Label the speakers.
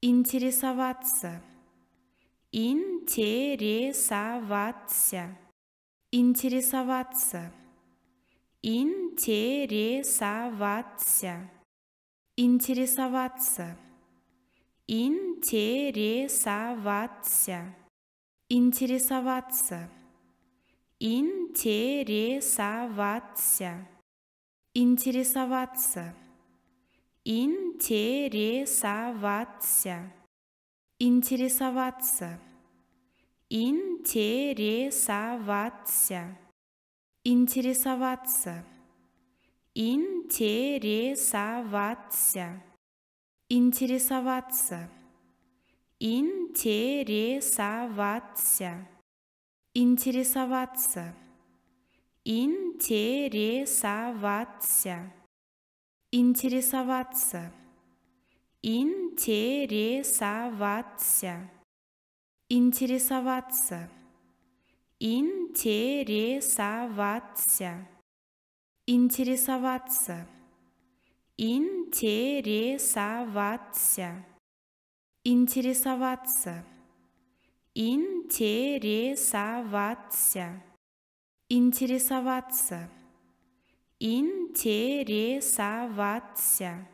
Speaker 1: Интересоваться. Интересоваться. Интересоваться. Интересоваться. Интересоваться. Интересоваться. Интересоваться. Интересоваться. Интересоваться. Интересоваться. Интересоваться. Интересоваться. Интересоваться. Интересоваться. Интересоваться. Интересоваться. Интересоваться. Интересоваться. Интересоваться. Интересоваться. Интересоваться. Интересоваться. Интересоваться. Интересоваться. Интересоваться. Интересоваться. Интересоваться. Интересоваться.